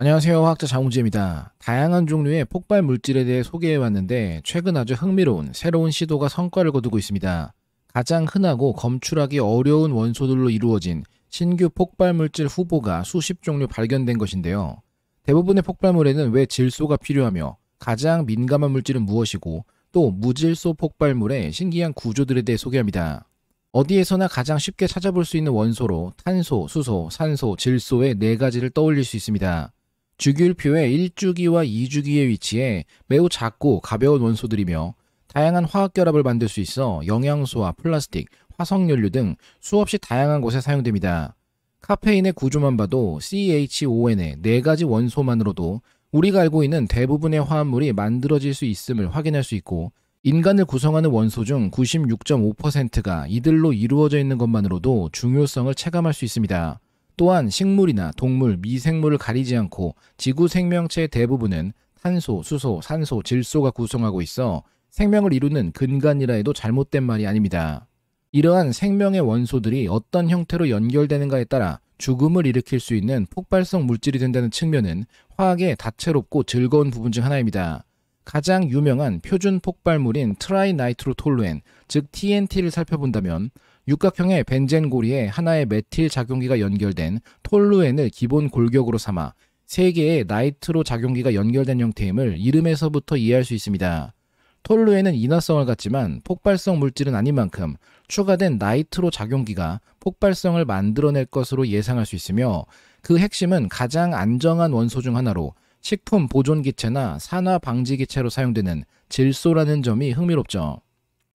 안녕하세요. 화학자 장우재입니다 다양한 종류의 폭발 물질에 대해 소개해왔는데 최근 아주 흥미로운 새로운 시도가 성과를 거두고 있습니다. 가장 흔하고 검출하기 어려운 원소들로 이루어진 신규 폭발 물질 후보가 수십 종류 발견된 것인데요. 대부분의 폭발물에는 왜 질소가 필요하며 가장 민감한 물질은 무엇이고 또 무질소 폭발물의 신기한 구조들에 대해 소개합니다. 어디에서나 가장 쉽게 찾아볼 수 있는 원소로 탄소, 수소, 산소, 질소의 네 가지를 떠올릴 수 있습니다. 주기율표의 1주기와 2주기의 위치에 매우 작고 가벼운 원소들이며 다양한 화학 결합을 만들 수 있어 영양소와 플라스틱, 화석연료 등 수없이 다양한 곳에 사용됩니다. 카페인의 구조만 봐도 CHON의 4 가지 원소만으로도 우리가 알고 있는 대부분의 화합물이 만들어질 수 있음을 확인할 수 있고 인간을 구성하는 원소 중 96.5%가 이들로 이루어져 있는 것만으로도 중요성을 체감할 수 있습니다. 또한 식물이나 동물, 미생물을 가리지 않고 지구 생명체 의 대부분은 탄소, 수소, 산소, 질소가 구성하고 있어 생명을 이루는 근간이라 해도 잘못된 말이 아닙니다. 이러한 생명의 원소들이 어떤 형태로 연결되는가에 따라 죽음을 일으킬 수 있는 폭발성 물질이 된다는 측면은 화학의 다채롭고 즐거운 부분 중 하나입니다. 가장 유명한 표준 폭발물인 트라이나이트로톨루엔, 즉 TNT를 살펴본다면 육각형의 벤젠 고리에 하나의 메틸 작용기가 연결된 톨루엔을 기본 골격으로 삼아 세 개의 나이트로 작용기가 연결된 형태임을 이름에서부터 이해할 수 있습니다. 톨루엔은 인화성을 갖지만 폭발성 물질은 아닌 만큼 추가된 나이트로 작용기가 폭발성을 만들어낼 것으로 예상할 수 있으며 그 핵심은 가장 안정한 원소 중 하나로 식품 보존 기체나 산화 방지 기체로 사용되는 질소라는 점이 흥미롭죠.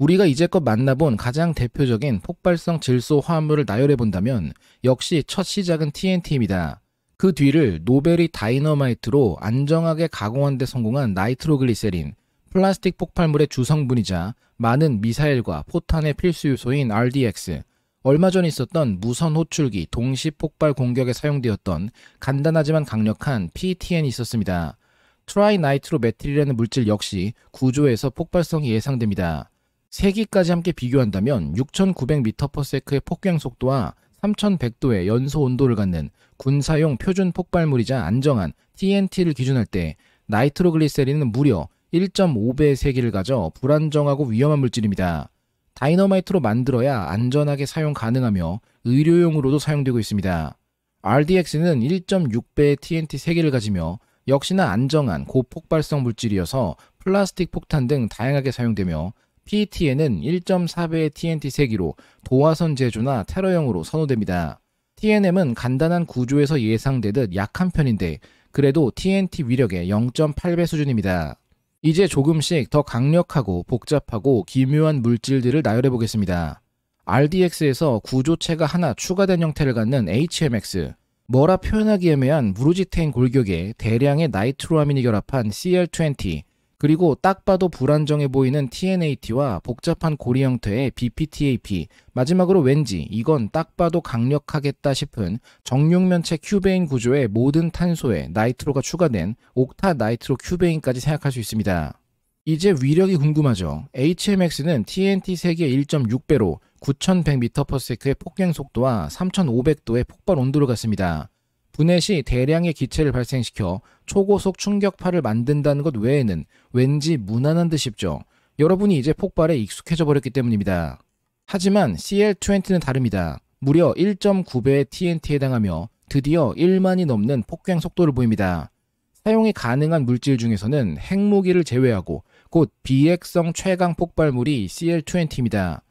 우리가 이제껏 만나본 가장 대표적인 폭발성 질소 화합물을 나열해 본다면 역시 첫 시작은 TNT입니다. 그 뒤를 노벨이 다이너마이트로 안정하게 가공한 데 성공한 나이트로글리세린, 플라스틱 폭발물의 주성분이자 많은 미사일과 포탄의 필수 요소인 RDX, 얼마 전 있었던 무선 호출기 동시 폭발 공격에 사용되었던 간단하지만 강력한 PTN이 있었습니다. 트라이나이트로 메틸이라는 물질 역시 구조에서 폭발성이 예상됩니다. 세기까지 함께 비교한다면 6,900m/s의 폭경 속도와 3,100도의 연소 온도를 갖는 군사용 표준 폭발물이자 안정한 TNT를 기준할 때 나이트로글리세린은 무려 1.5배의 세기를 가져 불안정하고 위험한 물질입니다. 다이너마이트로 만들어야 안전하게 사용 가능하며 의료용으로도 사용되고 있습니다. RDX는 1.6배의 TNT 세기를 가지며 역시나 안정한 고폭발성 물질이어서 플라스틱 폭탄 등 다양하게 사용되며 PET에는 1.4배의 TNT 세기로 도화선 제조나 테러형으로 선호됩니다. TNM은 간단한 구조에서 예상되듯 약한 편인데 그래도 TNT 위력의 0.8배 수준입니다. 이제 조금씩 더 강력하고 복잡하고 기묘한 물질들을 나열해 보겠습니다. RDX에서 구조체가 하나 추가된 형태를 갖는 HMX, 뭐라 표현하기 애매한 무르지테인 골격에 대량의 나이트로아민이 결합한 CL20, 그리고 딱 봐도 불안정해 보이는 TNAT와 복잡한 고리 형태의 BPTAP, 마지막으로 왠지 이건 딱 봐도 강력하겠다 싶은 정육면체 큐베인 구조의 모든 탄소에 나이트로가 추가된 옥타 나이트로 큐베인까지 생각할 수 있습니다. 이제 위력이 궁금하죠. HMX는 TNT 세계의 1.6배로 9100m/s의 폭행 속도와 3500도의 폭발 온도를 갖습니다. 분해 시 대량의 기체를 발생시켜 초고속 충격파를 만든다는 것 외에는 왠지 무난한 듯 싶죠. 여러분이 이제 폭발에 익숙해져 버렸기 때문입니다. 하지만 CL20는 다릅니다. 무려 1.9배의 TNT에 해당하며 드디어 1만이 넘는 폭행 속도를 보입니다. 사용이 가능한 물질 중에서는 핵무기를 제외하고 곧 비핵성 최강 폭발물이 CL20입니다.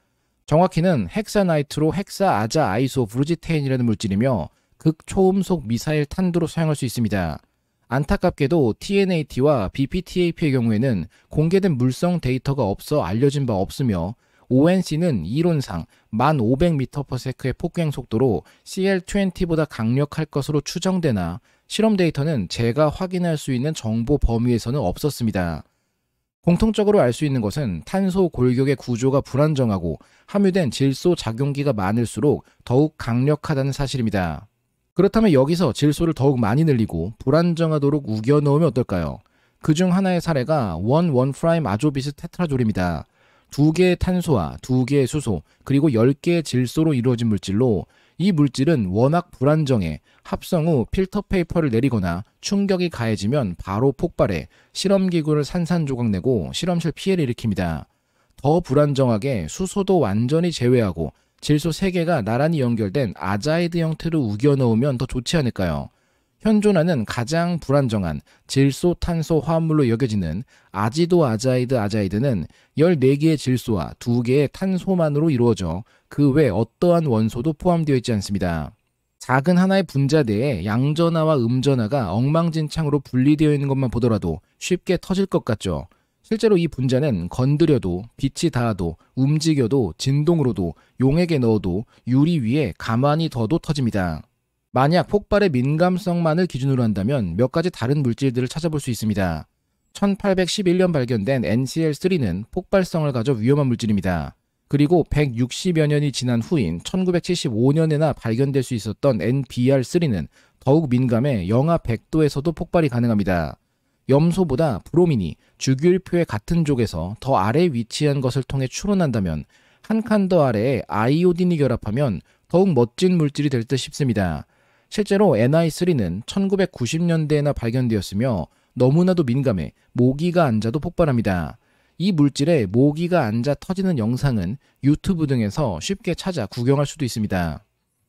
정확히는 헥사나이트로 헥사아자 아이소 브루지테인이라는 물질이며 극초음속 미사일 탄두로 사용할 수 있습니다. 안타깝게도 TNAT와 BPTAP의 경우에는 공개된 물성 데이터가 없어 알려진 바 없으며 ONC는 이론상 1500m/s의 폭행 속도로 CL20보다 강력할 것으로 추정되나 실험 데이터는 제가 확인할 수 있는 정보 범위에서는 없었습니다. 공통적으로 알 수 있는 것은 탄소 골격의 구조가 불안정하고 함유된 질소 작용기가 많을수록 더욱 강력하다는 사실입니다. 그렇다면 여기서 질소를 더욱 많이 늘리고 불안정하도록 우겨 넣으면 어떨까요? 그 중 하나의 사례가 원 원 프라임 아조비스 테트라졸입니다. 두 개의 탄소와 두 개의 수소 그리고 열 개의 질소로 이루어진 물질로 이 물질은 워낙 불안정해 합성 후 필터 페이퍼를 내리거나 충격이 가해지면 바로 폭발해 실험기구를 산산조각내고 실험실 피해를 일으킵니다. 더 불안정하게 수소도 완전히 제외하고 질소 3개가 나란히 연결된 아자이드 형태로 우겨 넣으면 더 좋지 않을까요? 현존하는 가장 불안정한 질소 탄소 화합물로 여겨지는 아지도 아자이드 아자이드는 14개의 질소와 2개의 탄소만으로 이루어져 그 외 어떠한 원소도 포함되어 있지 않습니다. 작은 하나의 분자대에 양전하와 음전하가 엉망진창으로 분리되어 있는 것만 보더라도 쉽게 터질 것 같죠. 실제로 이 분자는 건드려도 빛이 닿아도 움직여도 진동으로도 용액에 넣어도 유리 위에 가만히 둬도 터집니다. 만약 폭발의 민감성만을 기준으로 한다면 몇 가지 다른 물질들을 찾아볼 수 있습니다. 1811년 발견된 NCl3는 폭발성을 가져 위험한 물질입니다. 그리고 160여 년이 지난 후인 1975년에나 발견될 수 있었던 NBr3는 더욱 민감해 영하 100도에서도 폭발이 가능합니다. 염소보다 브로민이 주기율표의 같은 족에서 더 아래 위치한 것을 통해 추론한다면 한 칸 더 아래에 아이오딘이 결합하면 더욱 멋진 물질이 될 듯 싶습니다. 실제로 NI3는 1990년대에나 발견되었으며 너무나도 민감해 모기가 앉아도 폭발합니다. 이 물질에 모기가 앉아 터지는 영상은 유튜브 등에서 쉽게 찾아 구경할 수도 있습니다.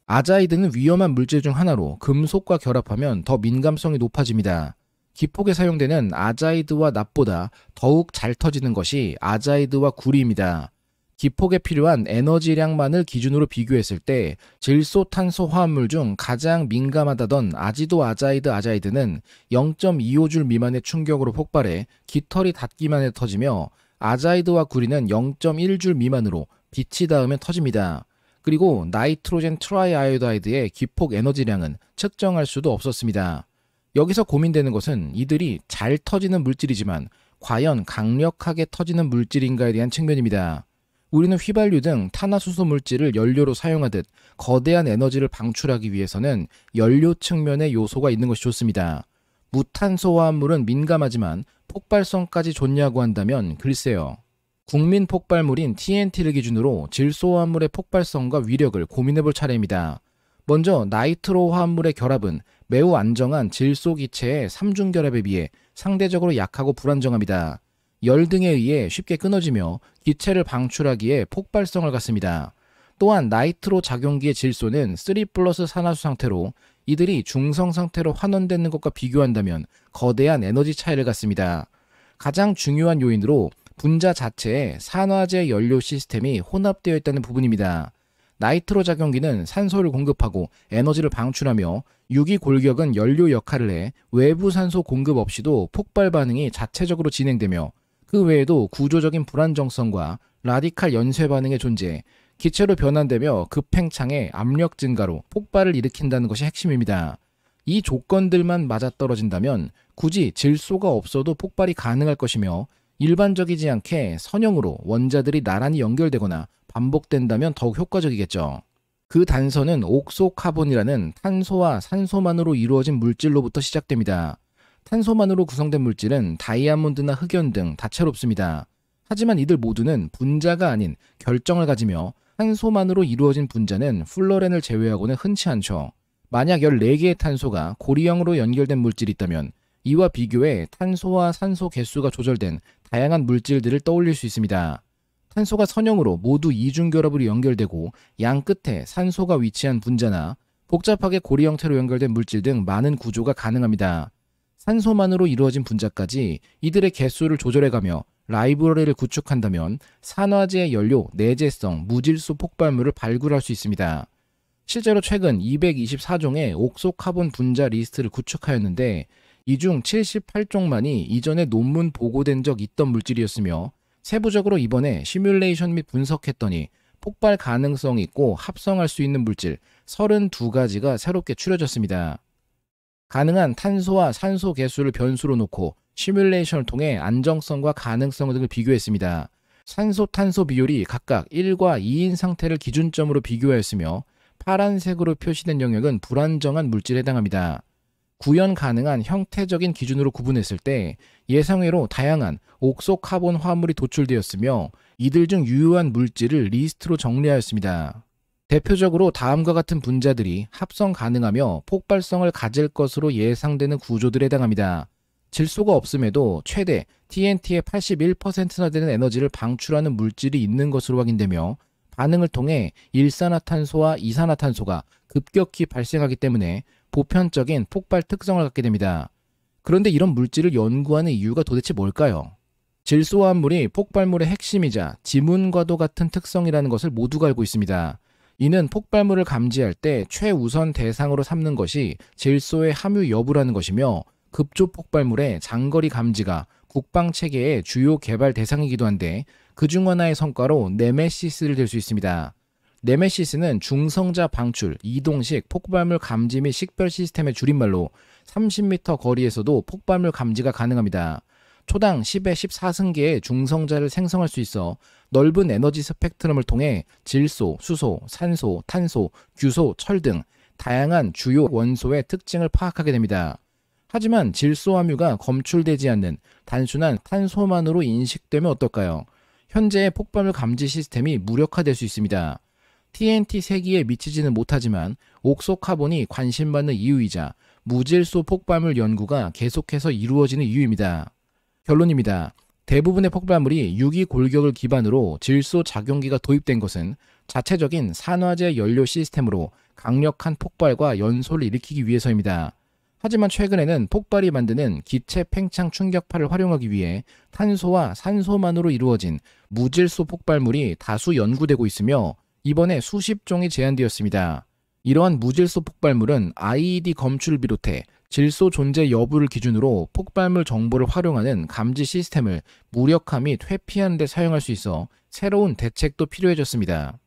아자이드는 위험한 물질 중 하나로 금속과 결합하면 더 민감성이 높아집니다. 기폭에 사용되는 아자이드와 납보다 더욱 잘 터지는 것이 아자이드와 구리입니다. 기폭에 필요한 에너지량만을 기준으로 비교했을 때 질소 탄소 화합물 중 가장 민감하다던 아지도 아자이드 아자이드는 0.25줄 미만의 충격으로 폭발해 깃털이 닿기만 해 터지며 아자이드와 구리는 0.1줄 미만으로 빛이 닿으면 터집니다. 그리고 나이트로젠 트라이아이오다이드의 기폭 에너지량은 측정할 수도 없었습니다. 여기서 고민되는 것은 이들이 잘 터지는 물질이지만 과연 강력하게 터지는 물질인가에 대한 측면입니다. 우리는 휘발유 등 탄화수소 물질을 연료로 사용하듯 거대한 에너지를 방출하기 위해서는 연료 측면의 요소가 있는 것이 좋습니다. 무탄소화합물은 민감하지만 폭발성까지 좋냐고 한다면 글쎄요. 국민 폭발물인 TNT를 기준으로 질소화합물의 폭발성과 위력을 고민해 볼 차례입니다. 먼저 나이트로화합물의 결합은 매우 안정한 질소 기체의 삼중 결합에 비해 상대적으로 약하고 불안정합니다. 열 등에 의해 쉽게 끊어지며 기체를 방출하기에 폭발성을 갖습니다. 또한 나이트로 작용기의 질소는 3 플러스 산화수 상태로 이들이 중성 상태로 환원되는 것과 비교한다면 거대한 에너지 차이를 갖습니다. 가장 중요한 요인으로 분자 자체에 산화제 연료 시스템이 혼합되어 있다는 부분입니다. 나이트로 작용기는 산소를 공급하고 에너지를 방출하며 유기 골격은 연료 역할을 해 외부 산소 공급 없이도 폭발 반응이 자체적으로 진행되며 그 외에도 구조적인 불안정성과 라디칼 연쇄 반응의 존재, 기체로 변환되며 급팽창의 압력 증가로 폭발을 일으킨다는 것이 핵심입니다. 이 조건들만 맞아떨어진다면 굳이 질소가 없어도 폭발이 가능할 것이며 일반적이지 않게 선형으로 원자들이 나란히 연결되거나 반복된다면 더욱 효과적이겠죠. 그 단서는 옥소카본이라는 탄소와 산소만으로 이루어진 물질로부터 시작됩니다. 탄소만으로 구성된 물질은 다이아몬드나 흑연 등 다채롭습니다. 하지만 이들 모두는 분자가 아닌 결정을 가지며 탄소만으로 이루어진 분자는 플로렌을 제외하고는 흔치 않죠. 만약 14개의 탄소가 고리형으로 연결된 물질이 있다면 이와 비교해 탄소와 산소 개수가 조절된 다양한 물질들을 떠올릴 수 있습니다. 산소가 선형으로 모두 이중결합으로 연결되고 양 끝에 산소가 위치한 분자나 복잡하게 고리 형태로 연결된 물질 등 많은 구조가 가능합니다. 산소만으로 이루어진 분자까지 이들의 개수를 조절해가며 라이브러리를 구축한다면 산화제의 연료, 내재성, 무질소 폭발물을 발굴할 수 있습니다. 실제로 최근 224종의 옥소카본 분자 리스트를 구축하였는데 이 중 78종만이 이전에 논문 보고된 적 있던 물질이었으며 세부적으로 이번에 시뮬레이션 및 분석했더니 폭발 가능성 있고 합성할 수 있는 물질 32가지가 새롭게 추려졌습니다. 가능한 탄소와 산소 개수를 변수로 놓고 시뮬레이션을 통해 안정성과 가능성 등을 비교했습니다. 산소 탄소 비율이 각각 1과 2인 상태를 기준점으로 비교하였으며 파란색으로 표시된 영역은 불안정한 물질에 해당합니다. 구현 가능한 형태적인 기준으로 구분했을 때 예상외로 다양한 옥소카본 화물이 도출되었으며 이들 중 유효한 물질을 리스트로 정리하였습니다. 대표적으로 다음과 같은 분자들이 합성 가능하며 폭발성을 가질 것으로 예상되는 구조들에 해당합니다. 질소가 없음에도 최대 TNT의 81%나 되는 에너지를 방출하는 물질이 있는 것으로 확인되며 반응을 통해 일산화탄소와 이산화탄소가 급격히 발생하기 때문에 보편적인 폭발 특성을 갖게 됩니다. 그런데 이런 물질을 연구하는 이유가 도대체 뭘까요? 질소화합물이 폭발물의 핵심이자 지문과도 같은 특성이라는 것을 모두가 알고 있습니다. 이는 폭발물을 감지할 때 최우선 대상으로 삼는 것이 질소의 함유 여부라는 것이며 급조 폭발물의 장거리 감지가 국방 체계의 주요 개발 대상이기도 한데 그 중 하나의 성과로 네메시스를 들 수 있습니다. 네메시스는 중성자 방출, 이동식, 폭발물 감지 및 식별 시스템의 줄임말로 30m 거리에서도 폭발물 감지가 가능합니다. 초당 10에 14승계의 중성자를 생성할 수 있어 넓은 에너지 스펙트럼을 통해 질소, 수소, 산소, 탄소, 규소, 철 등 다양한 주요 원소의 특징을 파악하게 됩니다. 하지만 질소함유가 검출되지 않는 단순한 탄소만으로 인식되면 어떨까요? 현재의 폭발물 감지 시스템이 무력화될 수 있습니다. TNT 세기에 미치지는 못하지만 옥소카본이 관심받는 이유이자 무질소 폭발물 연구가 계속해서 이루어지는 이유입니다. 결론입니다. 대부분의 폭발물이 유기 골격을 기반으로 질소 작용기가 도입된 것은 자체적인 산화제 연료 시스템으로 강력한 폭발과 연소를 일으키기 위해서입니다. 하지만 최근에는 폭발이 만드는 기체 팽창 충격파를 활용하기 위해 탄소와 산소만으로 이루어진 무질소 폭발물이 다수 연구되고 있으며 이번에 수십 종이 제한되었습니다. 이러한 무질소 폭발물은 IED 검출을 비롯해 질소 존재 여부를 기준으로 폭발물 정보를 활용하는 감지 시스템을 무력화 및 회피하는 데 사용할 수 있어 새로운 대책도 필요해졌습니다.